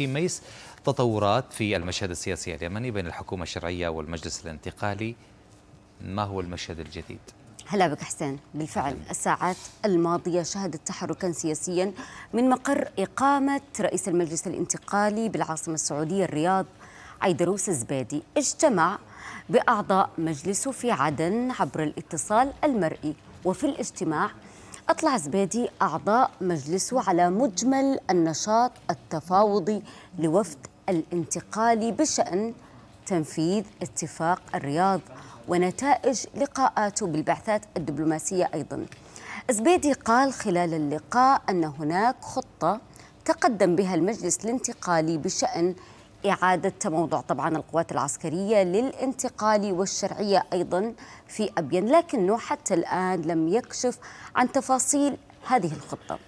حكيم ميس تطورات في المشهد السياسي اليمني بين الحكومة الشرعية والمجلس الانتقالي ما هو المشهد الجديد؟ هلا بك حسين بالفعل الساعات الماضية شهدت تحركا سياسيا من مقر إقامة رئيس المجلس الانتقالي بالعاصمة السعودية الرياض عيدروس الزبيدي اجتمع بأعضاء مجلسه في عدن عبر الاتصال المرئي وفي الاجتماع أطلع زبيدي أعضاء مجلسه على مجمل النشاط التفاوضي لوفد الانتقالي بشأن تنفيذ اتفاق الرياض ونتائج لقاءاته بالبعثات الدبلوماسية أيضا زبيدي قال خلال اللقاء أن هناك خطة تقدم بها المجلس الانتقالي بشأن إعادة تموضع طبعا القوات العسكرية للانتقال والشرعية أيضا في أبين لكنه حتى الآن لم يكشف عن تفاصيل هذه الخطة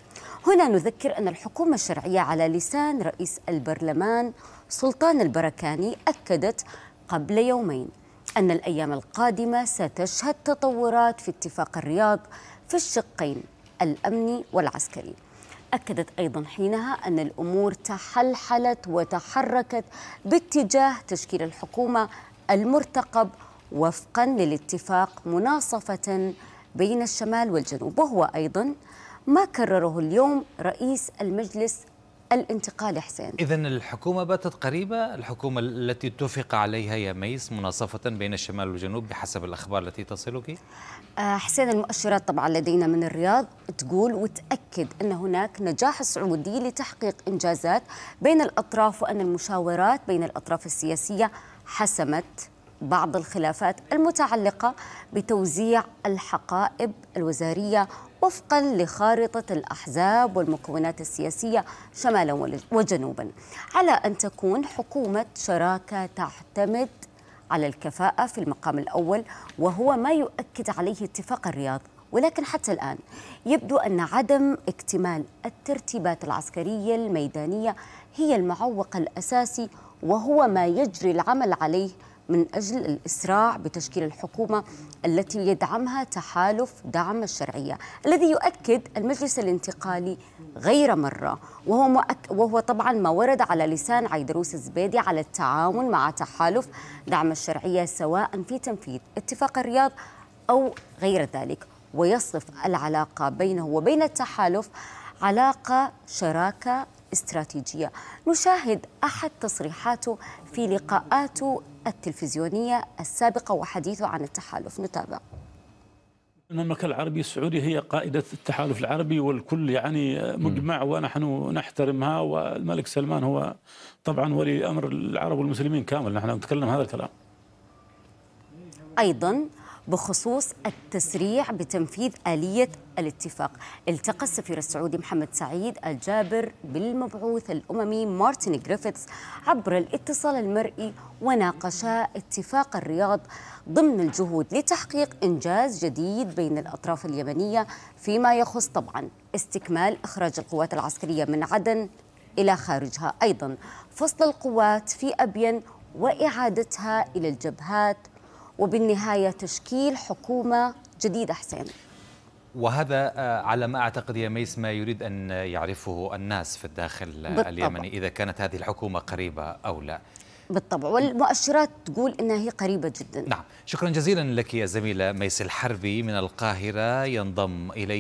هنا نذكر أن الحكومة الشرعية على لسان رئيس البرلمان سلطان البركاني أكدت قبل يومين أن الأيام القادمة ستشهد تطورات في اتفاق الرياض في الشقين الأمني والعسكري أكدت أيضا حينها أن الأمور تحلحلت وتحركت باتجاه تشكيل الحكومة المرتقب وفقا للاتفاق مناصفة بين الشمال والجنوب وهو أيضا ما كرره اليوم رئيس المجلس الانتقال حسين إذا الحكومة باتت قريبة الحكومة التي اتفق عليها يا ميس مناصفة بين الشمال والجنوب بحسب الأخبار التي تصلك آه، حسين المؤشرات طبعا لدينا من الرياض تقول وتأكد أن هناك نجاح سعودي لتحقيق إنجازات بين الأطراف وأن المشاورات بين الأطراف السياسية حسمت بعض الخلافات المتعلقة بتوزيع الحقائب الوزارية وفقا لخارطة الأحزاب والمكونات السياسية شمالا وجنوبا على أن تكون حكومة شراكة تعتمد على الكفاءة في المقام الأول وهو ما يؤكد عليه اتفاق الرياض ولكن حتى الآن يبدو أن عدم اكتمال الترتيبات العسكرية الميدانية هي المعوق الأساسي وهو ما يجري العمل عليه من أجل الإسراع بتشكيل الحكومة التي يدعمها تحالف دعم الشرعية الذي يؤكد المجلس الانتقالي غير مرة وهو, مؤك وهو طبعا ما ورد على لسان عيدروس الزبيدي على التعاون مع تحالف دعم الشرعية سواء في تنفيذ اتفاق الرياض أو غير ذلك ويصف العلاقة بينه وبين التحالف علاقة شراكة استراتيجية نشاهد أحد تصريحاته في لقاءاته التلفزيونية السابقة وحديثه عن التحالف نتابع المملكة العربية السعودية هي قائدة التحالف العربي والكل يعني مجمع ونحن نحترمها والملك سلمان هو طبعا ولي أمر العرب والمسلمين كامل نحن نتكلم هذا الكلام أيضا بخصوص التسريع بتنفيذ آلية الاتفاق التقى السفير السعودي محمد سعيد الجابر بالمبعوث الأممي مارتن جريفيتس عبر الاتصال المرئي وناقشا اتفاق الرياض ضمن الجهود لتحقيق إنجاز جديد بين الأطراف اليمنية فيما يخص طبعا استكمال إخراج القوات العسكرية من عدن إلى خارجها أيضا فصل القوات في أبين وإعادتها إلى الجبهات وبالنهاية تشكيل حكومة جديدة حسين وهذا آه، على ما أعتقد يا ميس ما يريد أن يعرفه الناس في الداخل بالطبع. اليمني إذا كانت هذه الحكومة قريبة أو لا بالطبع والمؤشرات تقول انها هي قريبه جدا نعم شكرا جزيلا لك يا زميله ميس الحربي من القاهره ينضم الي